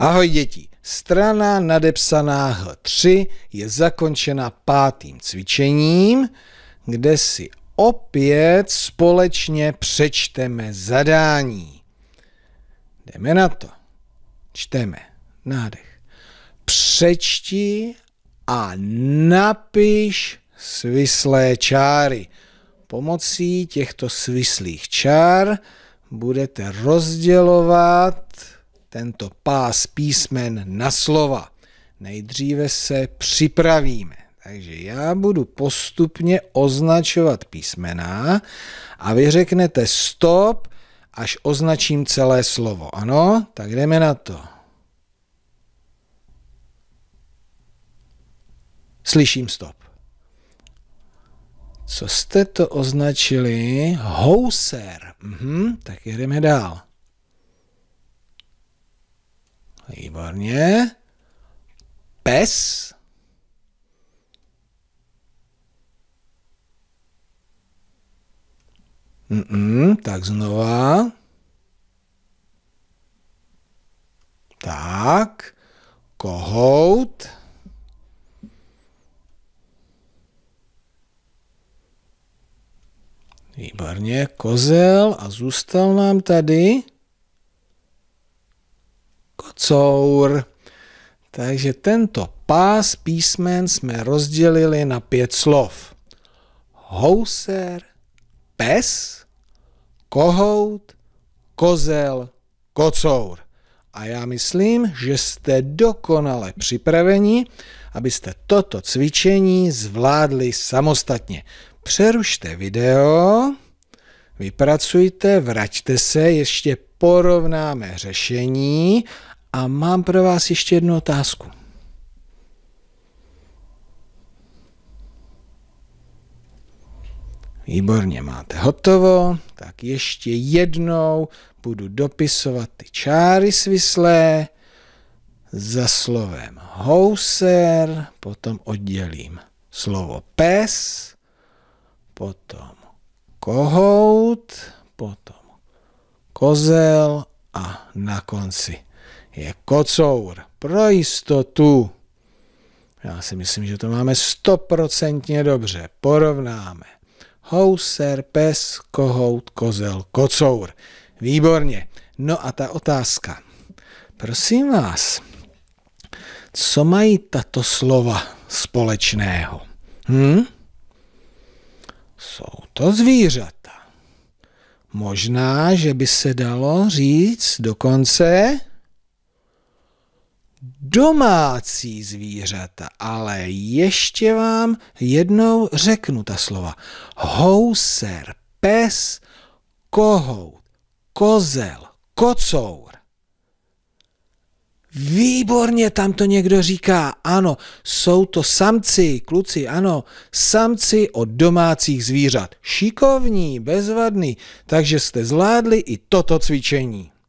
Ahoj děti, strana nadepsaná H3 je zakončena pátým cvičením, kde si opět společně přečteme zadání. Jdeme na to. Čteme. Nádech. Přečti a napiš svislé čáry. Pomocí těchto svislých čár budete rozdělovat tento pás písmen na slova. Nejdříve se připravíme. Takže já budu postupně označovat písmena a vy řeknete stop, až označím celé slovo. Ano? Tak jdeme na to. Slyším stop. Co jste to označili? Houser. Mhm, tak jdeme dál. Výborně. Pes. Mm-mm, tak znova. Tak. Kohout. Výborně, kozel a zůstal nám tady cour. Takže tento pás písmen jsme rozdělili na pět slov. Houser, pes, kohout, kozel, kocour. A já myslím, že jste dokonale připraveni, abyste toto cvičení zvládli samostatně. Přerušte video, vypracujte, vraťte se, ještě porovnáme řešení a mám pro vás ještě jednu otázku. Výborně, máte hotovo, tak ještě jednou budu dopisovat ty čáry svislé za slovem houser, potom oddělím slovo pes, potom kohout, potom kozel a na konci je kocour. Pro jistotu. Já si myslím, že to máme stoprocentně dobře. Porovnáme. Houser, pes, kohout, kozel, kocour. Výborně. No a ta otázka. Prosím vás, co mají tato slova společného? Hm? Jsou to zvířata. Možná, že by se dalo říct dokonce domácí zvířata, ale ještě vám jednou řeknu ta slova. Houser, pes, kohout, kozel, kocour. Výborně tam to někdo říká, ano, jsou to samci, kluci, ano, samci od domácích zvířat. Šikovní, bezvadný, takže jste zvládli i toto cvičení.